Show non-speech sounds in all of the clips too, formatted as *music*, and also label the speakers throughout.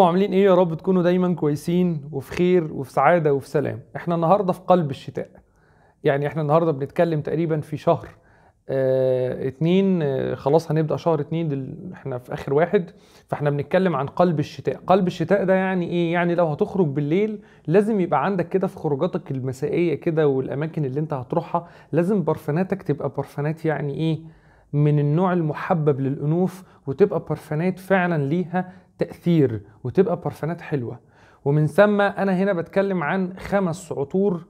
Speaker 1: وعاملين ايه يا رب تكونوا دايما كويسين وفي خير وفي سعاده وفي سلام احنا النهارده في قلب الشتاء يعني احنا النهارده بنتكلم تقريبا في شهر اه اتنين اه خلاص هنبدا شهر اتنين دل احنا في اخر واحد فاحنا بنتكلم عن قلب الشتاء قلب الشتاء ده يعني ايه يعني لو هتخرج بالليل لازم يبقى عندك كده في خروجاتك المسائيه كده والاماكن اللي انت هتروحها لازم برفاناتك تبقى برفانات يعني ايه من النوع المحبب للانوف وتبقى برفانات فعلا ليها تأثير وتبقى بارفانات حلوة ومن ثم أنا هنا بتكلم عن خمس عطور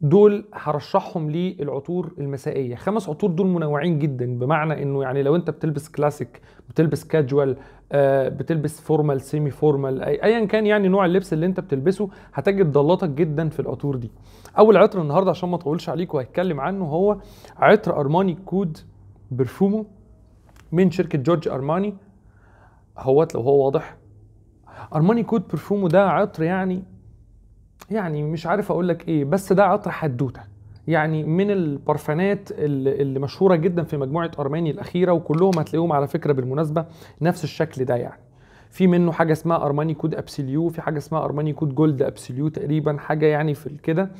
Speaker 1: دول هرشحهم للعطور المسائيه خمس عطور دول منوعين جدا بمعنى انه يعني لو انت بتلبس كلاسيك بتلبس كاجوال آه، بتلبس فورمال سيمي فورمال ايا كان يعني نوع اللبس اللي انت بتلبسه هتجد ضلاتك جدا في العطور دي اول عطر النهارده عشان ما اطولش عليك وهتكلم عنه هو عطر ارماني كود برفومو من شركه جورج ارماني اهوت لو هو واضح ارماني كود برفومو ده عطر يعني يعني مش عارف اقول لك ايه بس ده عطر حدوته يعني من البرفانات اللي مشهوره جدا في مجموعه ارماني الاخيره وكلهم هتلاقيهم على فكره بالمناسبه نفس الشكل ده يعني في منه حاجه اسمها ارماني كود ابسليو في حاجه اسمها ارماني كود جولد ابسليو تقريبا حاجه يعني في كده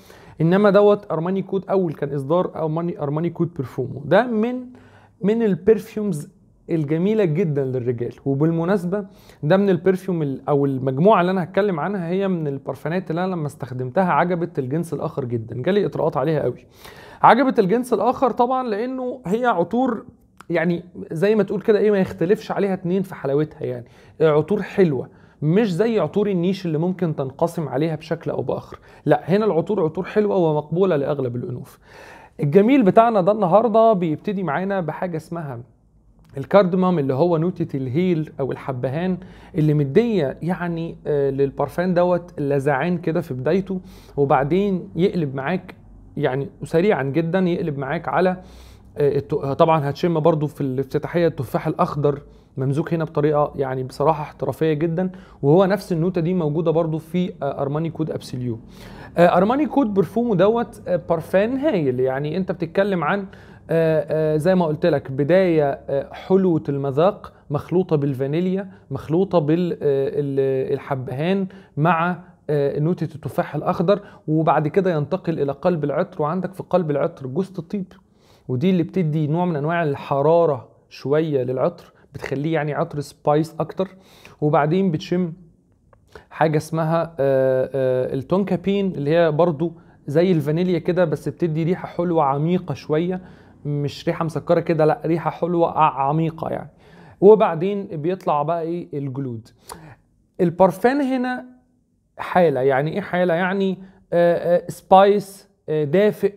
Speaker 1: انما دوت ارماني كود اول كان اصدار ارماني ارماني كود برفومو ده من من البرفيومز الجميله جدا للرجال وبالمناسبه ده من البرفيوم او المجموعه اللي انا هتكلم عنها هي من البارفانات اللي انا لما استخدمتها عجبت الجنس الاخر جدا جالي اطراءات عليها قوي عجبت الجنس الاخر طبعا لانه هي عطور يعني زي ما تقول كده ايه ما يختلفش عليها اتنين في حلاوتها يعني عطور حلوه مش زي عطور النيش اللي ممكن تنقسم عليها بشكل او باخر لا هنا العطور عطور حلوه ومقبوله لاغلب الانوف الجميل بتاعنا ده النهارده بيبتدي معانا بحاجه اسمها الكاردموم اللي هو نوتة الهيل او الحبهان اللي مديه يعني آه، للبارفان دوت لزعان كده في بدايته وبعدين يقلب معاك يعني سريعا جدا يقلب معاك على آه، طبعا هتشم برضو في الافتتاحيه التفاح الاخضر ممزوج هنا بطريقه يعني بصراحه احترافيه جدا وهو نفس النوته دي موجوده برضو في آه، ارماني كود أبسليو ارماني كود برفومه دوت بارفان هايل يعني انت بتتكلم عن آه، آه، زي ما قلت لك بدايه آه، حلوه المذاق مخلوطه بالفانيليا مخلوطه بالحبهان مع نوتة التفاح الأخضر وبعد كده ينتقل إلى قلب العطر وعندك في قلب العطر جوزة الطيب ودي اللي بتدي نوع من أنواع الحرارة شوية للعطر بتخليه يعني عطر سبايس أكتر وبعدين بتشم حاجة اسمها التونكابين اللي هي برضو زي الفانيليا كده بس بتدي ريحة حلوة عميقة شوية مش ريحه مسكره كده لا ريحه حلوه عميقه يعني وبعدين بيطلع بقى ايه الجلود البارفان هنا حاله يعني ايه حاله يعني آآ سبايس آآ دافئ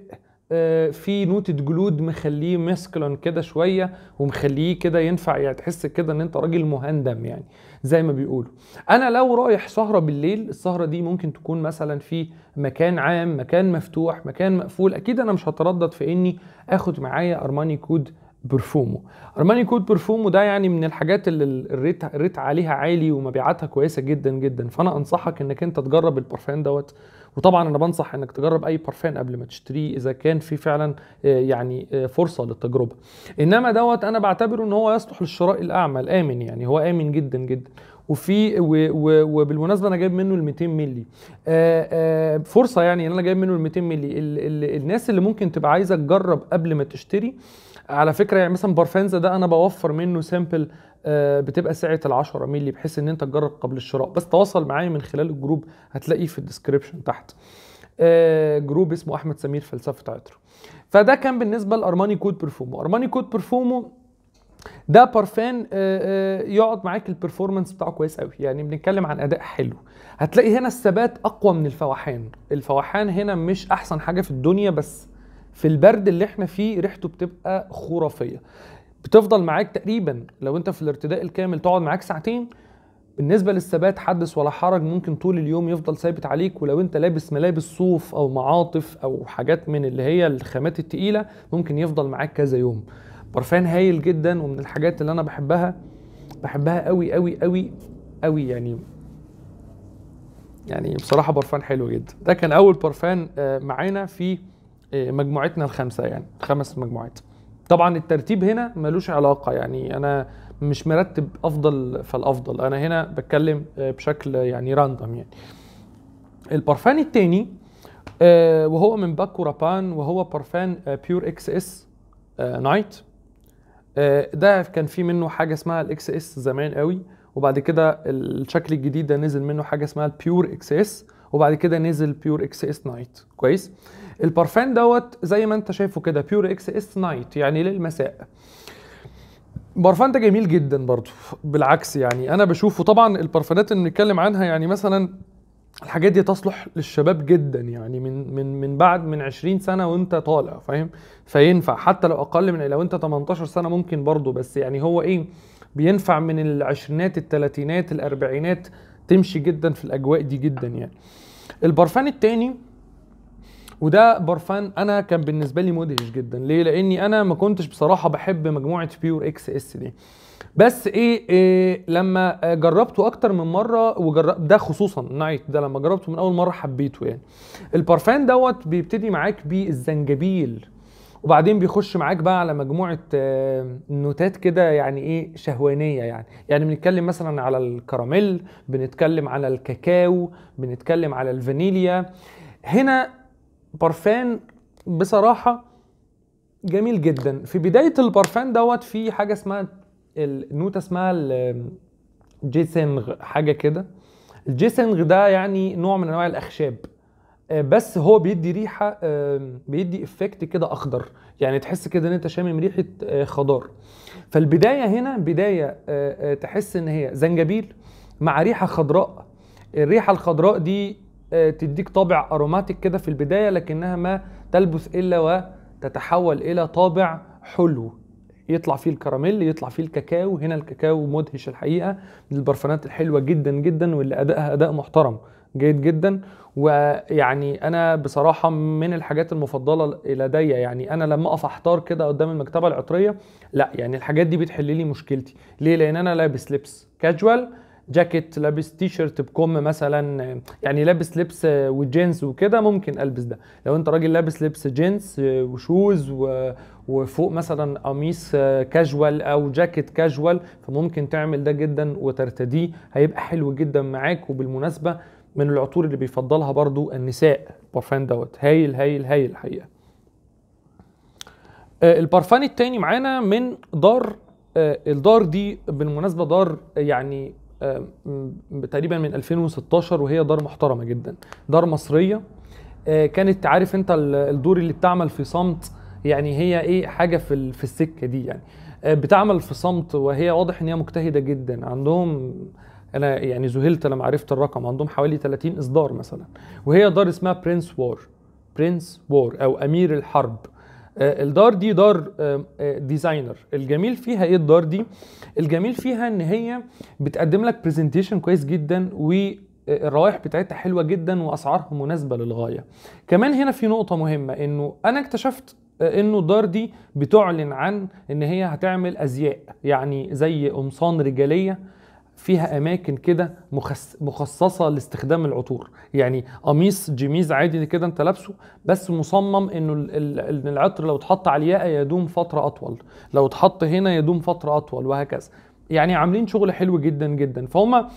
Speaker 1: في نوتة جلود مخليه مسكلون كده شوية ومخليه كده ينفع يعني تحس كده ان انت راجل مهندم يعني زي ما بيقولوا انا لو رايح سهره بالليل السهره دي ممكن تكون مثلا في مكان عام مكان مفتوح مكان مقفول اكيد انا مش هتردد في اني اخد معايا ارماني كود برفومو ارماني كود برفومو ده يعني من الحاجات اللي الريت الريت عليها عالي ومبيعاتها كويسه جدا جدا فانا انصحك انك انت تجرب البرفان دوت وطبعا انا بنصح انك تجرب اي بارفان قبل ما تشتريه اذا كان في فعلا آه، يعني آه، فرصه للتجربه انما دوت انا بعتبره ان هو يصلح للشراء الاعمى الامن يعني هو امن جدا جدا وفي وبالمناسبه انا جايب منه ال 200 مللي آه، فرصه يعني ان انا جايب منه ال 200 مللي الناس اللي ممكن تبقى عايزه تجرب قبل ما تشتري على فكره يعني مثلا بارفانزا ده انا بوفر منه سامبل آه، بتبقى سعه ال10 مللي بحيث ان انت تجرب قبل الشراء بس تواصل معايا من خلال الجروب هتلاقيه في الديسكربشن تحت آه، جروب اسمه احمد سمير فلسفه عطر فده كان بالنسبه لارماني كود برفومو ارماني كود برفومو ده بارفان آه، يقعد معاك البرفورمانس بتاعه كويس قوي يعني بنتكلم عن اداء حلو هتلاقي هنا الثبات اقوى من الفواحان الفواحان هنا مش احسن حاجه في الدنيا بس في البرد اللي احنا فيه ريحته بتبقى خرافيه بتفضل معاك تقريبا لو انت في الارتداء الكامل تقعد معاك ساعتين بالنسبة للثبات حدث ولا حرج ممكن طول اليوم يفضل ثابت عليك ولو انت لابس ملابس صوف او معاطف او حاجات من اللي هي الخامات التقيلة ممكن يفضل معاك كذا يوم برفان هايل جدا ومن الحاجات اللي انا بحبها بحبها قوي قوي قوي قوي يعني يعني بصراحة برفان حلو جدا ده كان اول برفان آه، معانا في آه، مجموعتنا الخمسة يعني خمس مجموعات طبعا الترتيب هنا ملوش علاقه يعني انا مش مرتب افضل فالافضل انا هنا بتكلم آه، بشكل يعني راندوم يعني البرفان الثاني آه، وهو من باكو رابان وهو برفان بيور اكس اس نايت ده كان في منه حاجه اسمها الاكس اس زمان قوي وبعد كده الشكل الجديد ده نزل منه حاجه اسمها البيور اكس اس وبعد كده نزل بيور اكس اس نايت كويس البارفان دوت زي ما انت شايفه كده بيور اكس اس نايت يعني للمساء بارفان ده جميل جدا برضو بالعكس يعني انا بشوفه طبعا البارفانات اللي بنتكلم عنها يعني مثلا الحاجات دي تصلح للشباب جدا يعني من من من بعد من 20 سنه وانت طالع فاهم فينفع حتى لو اقل من لو انت 18 سنه ممكن برضو بس يعني هو ايه بينفع من العشرينات الثلاثينات الاربعينات تمشي جدا في الاجواء دي جدا يعني البرفان التاني وده برفان انا كان بالنسبه لي مدهش جدا ليه لاني انا ما كنتش بصراحه بحب مجموعه بيور اكس اس دي بس إيه, ايه لما جربته اكتر من مره وجرب ده خصوصا نايت ده لما جربته من اول مره حبيته يعني البرفان دوت بيبتدي معاك بالزنجبيل وبعدين بيخش معاك بقى على مجموعه آه، نوتات كده يعني ايه شهوانيه يعني يعني بنتكلم مثلا على الكراميل بنتكلم على الكاكاو بنتكلم على الفانيليا هنا برفان بصراحه جميل جدا في بدايه البرفان دوت في حاجه اسمها النوته اسمها الجيسنغ حاجه كده الجيسنغ ده يعني نوع من انواع الاخشاب آه، بس هو بيدي ريحه آه، بيدي افكت كده اخضر يعني تحس كده ان انت شامم ريحه آه، خضار فالبدايه هنا بدايه تحس ان هي زنجبيل مع ريحه خضراء الريحه الخضراء دي تديك طابع اروماتيك كده في البدايه لكنها ما تلبث الا وتتحول الى طابع حلو يطلع فيه الكراميل يطلع فيه الكاكاو هنا الكاكاو مدهش الحقيقه من البرفانات الحلوه جدا جدا واللي ادائها اداء محترم جيد جدا ويعني انا بصراحه من الحاجات المفضله لدي يعني انا لما اقف احتار كده قدام المكتبه العطريه لا يعني الحاجات دي بتحل لي مشكلتي ليه لان انا لابس لبس كاجوال جاكيت لابس تي شيرت بكم مثلا يعني لابس لبس وجينز وكده ممكن البس ده لو انت راجل لابس لبس جينز وشوز و... وفوق مثلا قميص كاجوال او جاكيت كاجوال فممكن تعمل ده جدا وترتديه هيبقى حلو جدا معاك وبالمناسبه من العطور اللي بيفضلها برضو النساء بارفان دوت هايل هايل هايل الحقيقه آه، البارفان التاني معانا من دار آه، الدار دي بالمناسبه دار يعني آه، تقريبا من 2016 وهي دار محترمه جدا دار مصريه كانت عارف انت الدور اللي بتعمل في صمت يعني هي ايه حاجه في السكه دي يعني بتعمل في صمت وهي واضح ان هي مجتهده جدا عندهم انا يعني ذهلت لما عرفت الرقم عندهم حوالي 30 اصدار مثلا وهي دار اسمها برنس وور برنس وور او امير الحرب آه، الدار دي دار ديزاينر آه، آه، الجميل فيها ايه الدار دي الجميل فيها ان هي بتقدم لك برزنتيشن كويس جدا و الروائح بتاعتها حلوه جدا واسعارها مناسبه للغايه كمان هنا في نقطه مهمه انه انا اكتشفت انه الدار دي بتعلن عن ان هي هتعمل ازياء يعني زي قمصان رجاليه فيها اماكن كده مخصصه لاستخدام العطور يعني قميص جيميز عادي كده انت لابسه بس مصمم انه العطر لو اتحط على الياقه يدوم فتره اطول لو اتحط هنا يدوم فتره اطول وهكذا يعني عاملين شغل حلو جدا جدا فهم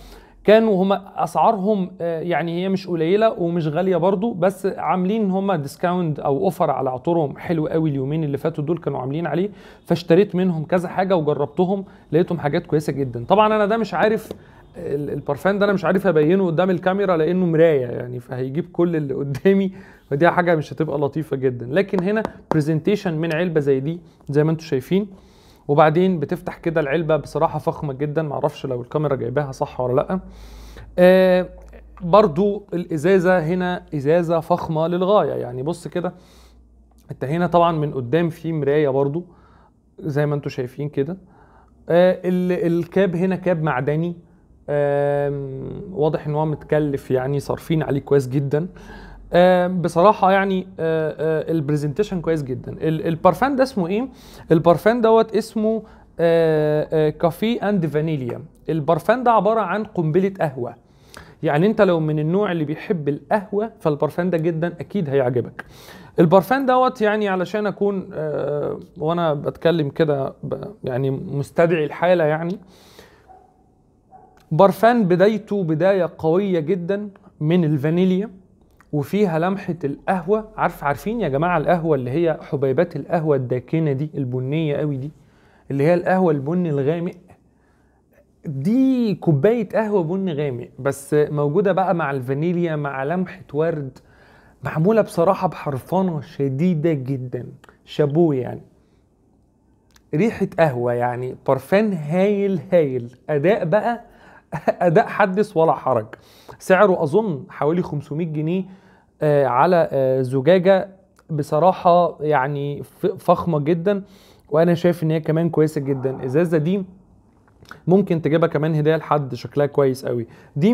Speaker 1: كانوا هما اسعارهم آه، يعني هي مش قليله ومش غاليه برضو بس عاملين هما ديسكاونت او اوفر على عطورهم حلو قوي اليومين اللي فاتوا دول كانوا عاملين عليه فاشتريت منهم كذا حاجه وجربتهم لقيتهم حاجات كويسه جدا طبعا انا ده مش عارف البارفان ده انا مش عارف ابينه قدام الكاميرا لانه مرايه يعني فهيجيب كل اللي قدامي فدي حاجه مش هتبقى لطيفه جدا لكن هنا برزنتيشن من علبه زي دي زي ما انتم شايفين وبعدين بتفتح كده العلبه بصراحه فخمه جدا معرفش لو الكاميرا جايباها صح ولا لا آه برضو الازازه هنا ازازه فخمه للغايه يعني بص كده انت هنا طبعا من قدام في مرايه برضو زي ما انتم شايفين كده آه الكاب هنا كاب معدني واضح ان هو متكلف يعني صارفين عليه كويس جدا بصراحه يعني البرزنتيشن كويس جدا البارفان ده اسمه ايه البارفان دوت اسمه كافي اند فانيليا البارفان ده عباره عن قنبله قهوه يعني انت لو من النوع اللي بيحب القهوه فالبارفان ده جدا اكيد هيعجبك البارفان دوت يعني علشان اكون وانا بتكلم كده يعني مستدعي الحاله يعني برفان بدايته بدايه قويه جدا من الفانيليا وفيها لمحه القهوه عارف عارفين يا جماعه القهوه اللي هي حبيبات القهوه الداكنه دي البنيه قوي دي اللي هي القهوه البني الغامق دي كوبايه قهوه بني غامق بس موجوده بقى مع الفانيليا مع لمحه ورد معموله بصراحه بحرفانة شديده جدا شابو يعني ريحه قهوه يعني برفان هايل هايل اداء بقى *laughs* اداء حدث ولا حرج سعره اظن حوالي 500 جنيه آه، على آه، زجاجه بصراحه يعني فخمه جدا وانا شايف ان هي كمان كويسه جدا الازازه دي ممكن تجيبها كمان هديه لحد شكلها كويس قوي دي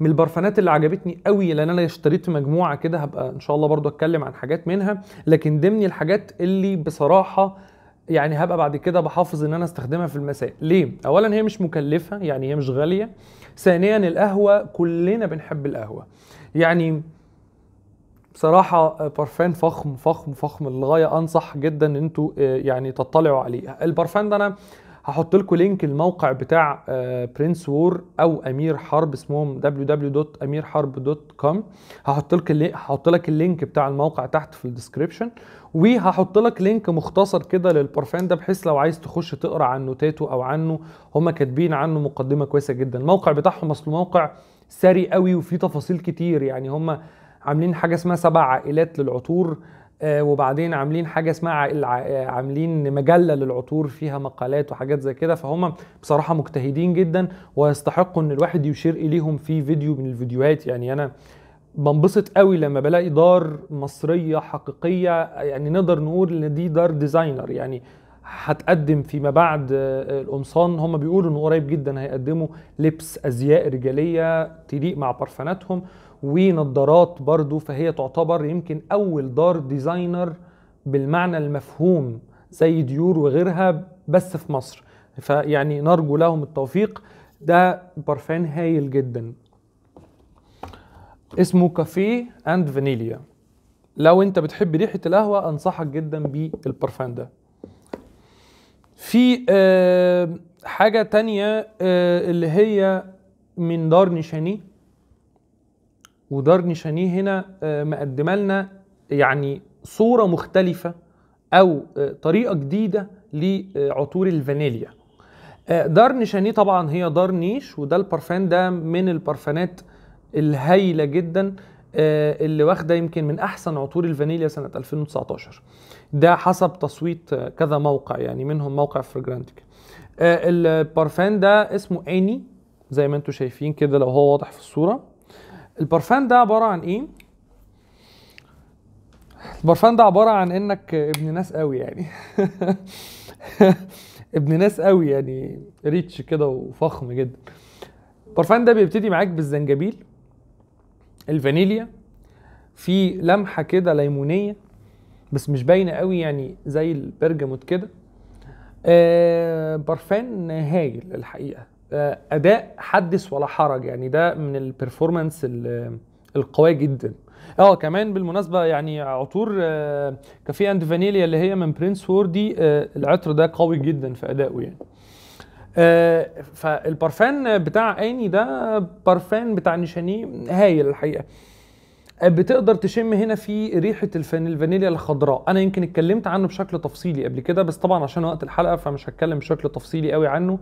Speaker 1: من البرفانات اللي عجبتني قوي لان انا اشتريت مجموعه كده هبقى ان شاء الله برضو اتكلم عن حاجات منها لكن ضمن الحاجات اللي بصراحه يعني هبقى بعد كده بحافظ ان انا استخدمها في المساء ليه اولا هي مش مكلفه يعني هي مش غاليه ثانيا القهوه كلنا بنحب القهوه يعني بصراحه برفان آه، فخم فخم فخم للغايه انصح جدا ان انتوا آه، يعني تطلعوا عليه البرفان ده انا هحط لكم لينك الموقع بتاع برنس آه، وور او امير حرب اسمهم www.amirharb.com هحط لك هحط لك اللينك بتاع الموقع تحت في الديسكربشن وهحط لك لينك مختصر كده للبرفان ده بحيث لو عايز تخش تقرا عن نوتاته او عنه هم كاتبين عنه مقدمه كويسه جدا الموقع بتاعهم اصل موقع سري قوي وفيه تفاصيل كتير يعني هم عاملين حاجه اسمها سبع عائلات للعطور آه، وبعدين عاملين حاجه اسمها آه، عاملين مجله للعطور فيها مقالات وحاجات زي كده فهم بصراحه مجتهدين جدا ويستحقوا ان الواحد يشير اليهم في فيديو من الفيديوهات يعني انا بنبسط قوي لما بلاقي دار مصريه حقيقيه يعني نقدر نقول ان دي دار ديزاينر يعني هتقدم فيما بعد آه، القمصان هم بيقولوا انه قريب جدا هيقدموا لبس ازياء رجاليه تليق مع برفاناتهم ونظارات برضو فهي تعتبر يمكن أول دار ديزاينر بالمعنى المفهوم زي ديور وغيرها بس في مصر فيعني نرجو لهم التوفيق ده برفان هايل جدا اسمه كافيه اند فانيليا لو انت بتحب ريحه القهوه انصحك جدا بالبرفان ده في آه، حاجه تانية آه، اللي هي من دار نشاني ودار نشانيه هنا آه، مقدمه لنا يعني صوره مختلفه او آه، طريقه جديده لعطور الفانيليا آه، دار نشانيه طبعا هي دار نيش وده البرفان ده من البرفانات الهايله جدا اللي واخده يمكن من احسن عطور الفانيليا سنه 2019 ده حسب تصويت كذا موقع يعني منهم موقع فريجرانتيك البرفان ده اسمه اني زي ما انتم شايفين كده لو هو واضح في الصوره البرفان ده عباره عن ايه البرفان ده عباره عن انك ابن ناس قوي يعني *laughs* ابن ناس قوي يعني ريتش كده وفخم جدا البرفان ده بيبتدي معاك بالزنجبيل الفانيليا في لمحه كده ليمونيه بس مش باينه قوي يعني زي البرجموت كده آه برفان هايل الحقيقه آه، اداء حدث ولا حرج يعني ده من البرفورمانس القويه جدا اه كمان بالمناسبه يعني عطور كافي آه، كافيه اند فانيليا اللي هي من برنس ووردي آه، العطر ده قوي جدا في ادائه يعني آه فالبرفان بتاع اني ده برفان بتاع نشانيه هايل الحقيقه آه، بتقدر تشم هنا في ريحه الفانيليا الخضراء انا يمكن اتكلمت عنه بشكل تفصيلي قبل كده بس طبعا عشان وقت الحلقه فمش هتكلم بشكل تفصيلي قوي عنه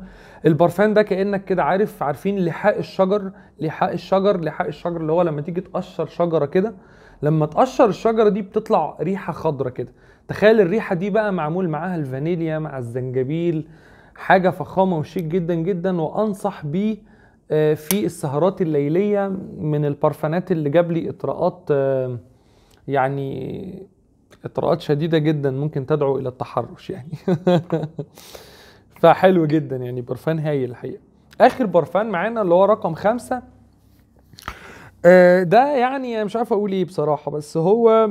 Speaker 1: البرفان ده كانك كده عارف عارفين لحاء الشجر لحاء الشجر لحاء الشجر اللي هو لما تيجي تقشر شجره كده لما تقشر الشجره دي بتطلع ريحه خضراء كده تخيل الريحه دي بقى معمول معاها الفانيليا مع الزنجبيل حاجه فخامه وشيك جدا جدا وانصح بيه آه، في السهرات الليلية من البارفانات اللي جاب لي إطراءات آه، يعني إطراءات شديدة جدا ممكن تدعو إلى التحرش يعني *laughs* فحلو جدا يعني برفان هايل الحقيقة آخر برفان معانا اللي هو رقم خمسة آه، ده يعني مش عارف أقول إيه بصراحة بس هو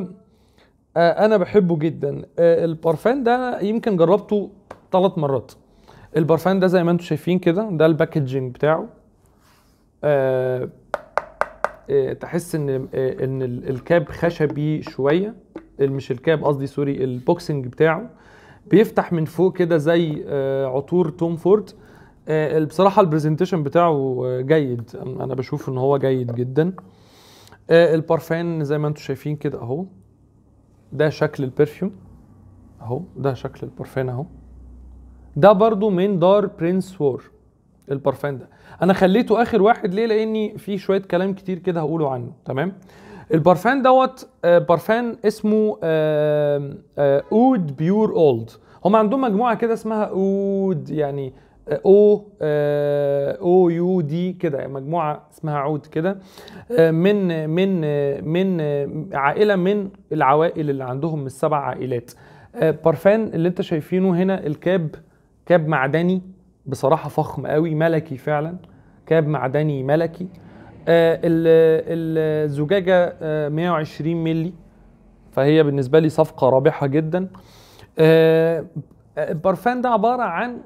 Speaker 1: أنا بحبه جدا البرفان ده يمكن جربته ثلاث مرات البرفان ده زي ما انتم شايفين كده ده الباكجينج بتاعه آه، آه، تحس ان آه، ان الكاب خشبي شويه مش الكاب قصدي سوري البوكسنج بتاعه بيفتح من فوق كده زي عطور توم فورد بصراحه البرزنتيشن بتاعه جيد انا بشوف ان هو جيد جدا البارفان زي ما انتم شايفين كده اهو ده شكل البرفيوم اهو ده شكل البارفان اهو ده برضو من دار برنس وور البارفان ده انا خليته اخر واحد ليه لاني في شويه كلام كتير كده هقوله عنه تمام البارفان دوت آه، بارفان اسمه آه، آه، اود بيور اولد هم عندهم مجموعه كده اسمها اود يعني او او يو دي كده يعني مجموعه اسمها عود كده من من من عائله من العوائل اللي عندهم السبع عائلات بارفان اللي انت شايفينه هنا الكاب كاب معدني بصراحه فخم قوي ملكي فعلا كاب معدني ملكي آه، الزجاجه 120 آه، مللي فهي بالنسبه لي صفقه رابحه جدا آه، البرفان ده عباره عن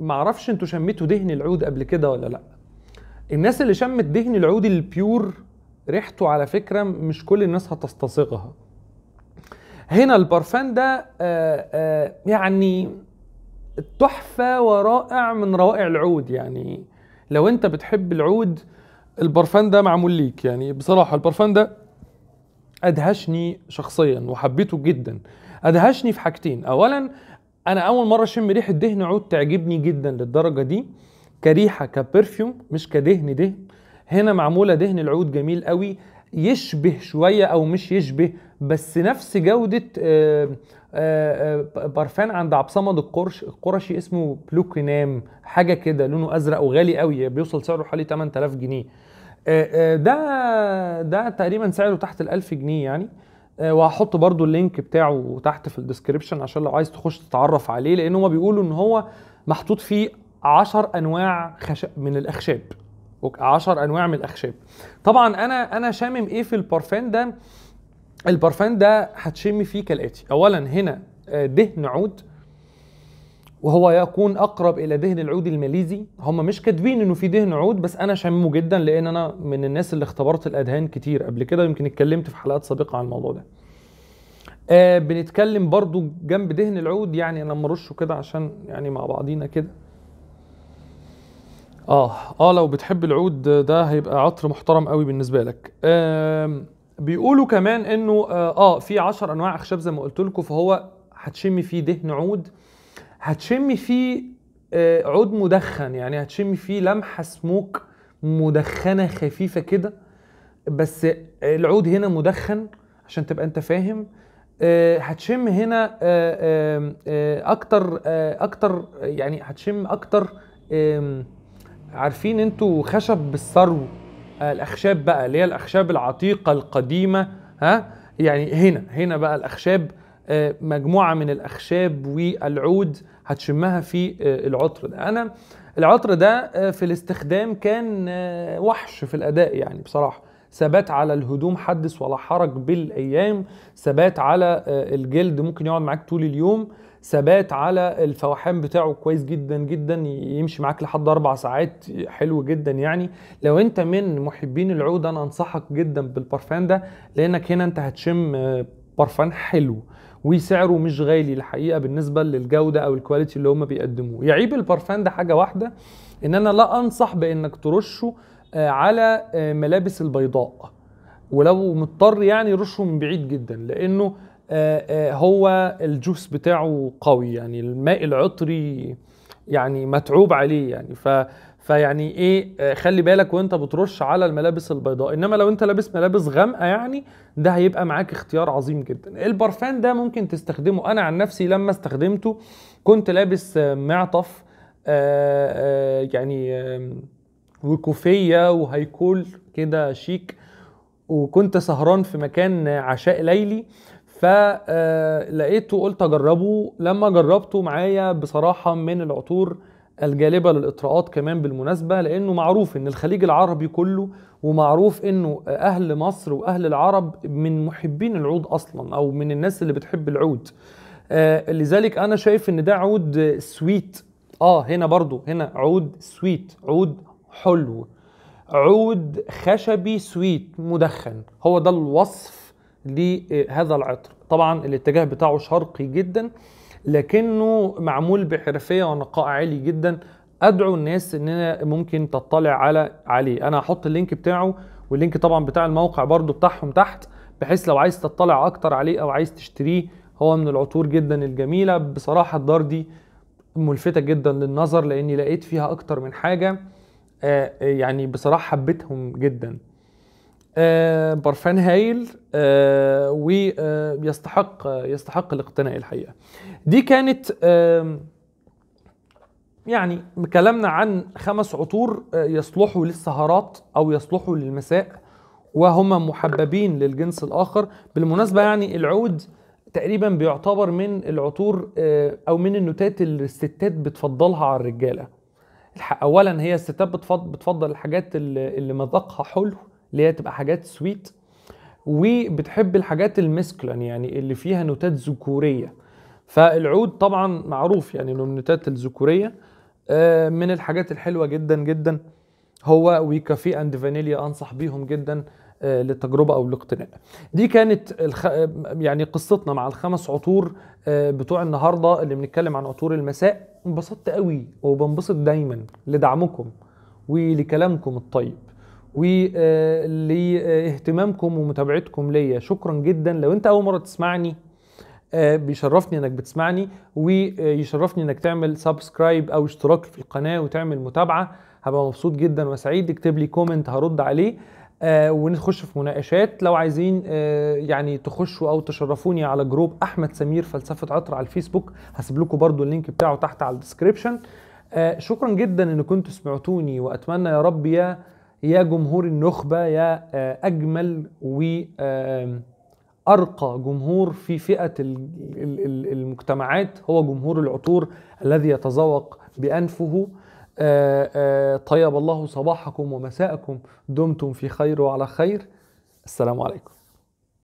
Speaker 1: معرفش انتوا شميتوا دهن العود قبل كده ولا لا الناس اللي شمت دهن العود البيور ريحته على فكره مش كل الناس هتستصيغها هنا البرفان ده يعني تحفة ورائع من روائع العود يعني لو انت بتحب العود البرفان ده معمول ليك يعني بصراحة البرفان ده أدهشني شخصيا وحبيته جدا أدهشني في حاجتين أولا أنا أول مرة أشم ريحة دهن عود تعجبني جدا للدرجة دي كريحة كبرفيوم مش كدهن دهن هنا معمولة دهن العود جميل قوي يشبه شويه او مش يشبه بس نفس جوده آه، آه، آه، برفان عند عبد القرش القرشي اسمه بلوكينام حاجه كده لونه ازرق وغالي قوي بيوصل سعره حوالي 8000 جنيه ده ده تقريبا سعره تحت ال 1000 جنيه يعني وهحط برضو اللينك بتاعه تحت في الديسكربشن عشان لو عايز تخش تتعرف عليه لان هما بيقولوا ان هو محطوط فيه 10 انواع خشب من الاخشاب 10 انواع من الاخشاب طبعا انا انا شامم ايه في البارفان ده البارفان ده هتشم فيه كالاتي اولا هنا آه، دهن عود وهو يكون اقرب الى دهن العود الماليزي هم مش كاتبين انه في دهن عود بس انا شممه جدا لان انا من الناس اللي اختبرت الادهان كتير قبل كده يمكن اتكلمت في حلقات سابقه عن الموضوع ده آه بنتكلم برضو جنب دهن العود يعني انا مرشه كده عشان يعني مع بعضينا كده اه اه لو بتحب العود ده هيبقى عطر محترم قوي بالنسبه لك بيقولوا كمان انه اه, آه، في 10 انواع اخشاب زي ما قلت لكم فهو هتشمي فيه دهن عود هتشمي فيه آه، عود مدخن يعني هتشمي فيه لمحه سموك مدخنه خفيفه كده بس العود هنا مدخن عشان تبقى انت فاهم آه، هتشم هنا اكتر اكتر يعني هتشم اكتر عارفين انتوا خشب بالثرو آه، الاخشاب بقى اللي هي الاخشاب العتيقه القديمه ها يعني هنا هنا بقى الاخشاب آه، مجموعه من الاخشاب والعود هتشمها في آه، العطر ده انا العطر ده في الاستخدام كان وحش في الاداء يعني بصراحه ثبات على الهدوم حدث ولا حرج بالايام ثبات على الجلد ممكن يقعد معاك طول اليوم ثبات على الفوحان بتاعه كويس جدا جدا يمشي معاك لحد اربع ساعات حلو جدا يعني لو انت من محبين العود انا انصحك جدا بالبرفان ده لانك هنا انت هتشم آه، برفان حلو وسعره مش غالي الحقيقه بالنسبه للجوده او الكواليتي اللي هم بيقدموه يعيب البرفان ده حاجه واحده ان انا لا انصح بانك ترشه آه، على آه، ملابس البيضاء ولو مضطر يعني رشه من بعيد جدا لانه آه، آه، هو الجوس بتاعه قوي يعني الماء العطري يعني متعوب عليه يعني ف فيعني ايه آه، خلي بالك وانت بترش على الملابس البيضاء انما لو انت لابس ملابس غامقه يعني ده هيبقى معاك اختيار عظيم جدا البرفان ده ممكن تستخدمه انا عن نفسي لما استخدمته كنت لابس معطف يعني وكوفيه وهيكول كده شيك وكنت سهران في مكان عشاء ليلي فلقيته آه، قلت اجربه لما جربته معايا بصراحه من العطور الجالبه للاطراءات كمان بالمناسبه لانه معروف ان الخليج العربي كله ومعروف انه اهل مصر واهل العرب من محبين العود اصلا او من الناس اللي بتحب العود آه، لذلك انا شايف ان ده عود سويت اه هنا برضو هنا عود سويت عود حلو عود خشبي سويت مدخن هو ده الوصف لهذا العطر طبعا الاتجاه بتاعه شرقي جدا لكنه معمول بحرفية ونقاء عالي جدا ادعو الناس اننا ممكن تطلع على عليه انا هحط اللينك بتاعه واللينك طبعا بتاع الموقع برضو بتاعهم تحت بحيث لو عايز تطلع اكتر عليه او عايز تشتريه هو من العطور جدا الجميلة بصراحة الدار دي ملفتة جدا للنظر لاني لقيت فيها اكتر من حاجة آه، يعني بصراحة حبيتهم جدا آه، برفان هايل آه، ويستحق آه، يستحق الاقتناء الحقيقه دي كانت يعني كلامنا عن خمس عطور يصلحوا للسهرات او يصلحوا للمساء وهما محببين للجنس الاخر بالمناسبه يعني العود تقريبا بيعتبر من العطور او من النوتات اللي الستات بتفضلها على الرجاله اولا هي الستات بتفضل الحاجات اللي مذاقها حلو اللي هي تبقى حاجات سويت وبتحب الحاجات المسكلن يعني اللي فيها نوتات ذكوريه فالعود طبعا معروف يعني انه النوتات الذكوريه آه، من الحاجات الحلوه جدا جدا هو ويكافي اند فانيليا انصح بيهم جدا آه، للتجربه او الاقتناء. دي كانت الخ... يعني قصتنا مع الخمس عطور آه، بتوع النهارده اللي بنتكلم عن عطور المساء انبسطت قوي وبنبسط دايما لدعمكم ولكلامكم الطيب. ولاهتمامكم ومتابعتكم ليا شكرا جدا لو انت اول مره تسمعني آه، بيشرفني انك بتسمعني ويشرفني انك تعمل سبسكرايب او اشتراك في القناه وتعمل متابعه هبقى مبسوط جدا وسعيد اكتب لي كومنت هرد عليه آه، ونخش في مناقشات لو عايزين آه، يعني تخشوا او تشرفوني على جروب احمد سمير فلسفه عطر على الفيسبوك هسيب لكم برده اللينك بتاعه تحت على الديسكربشن شكرا جدا ان كنتوا سمعتوني واتمنى يا رب يا يا جمهور النخبة يا آه، أجمل وأرقى آه، جمهور في فئة المجتمعات هو جمهور العطور الذي يتذوق بأنفه آه، طيب الله صباحكم ومساءكم دمتم في خير وعلى خير السلام عليكم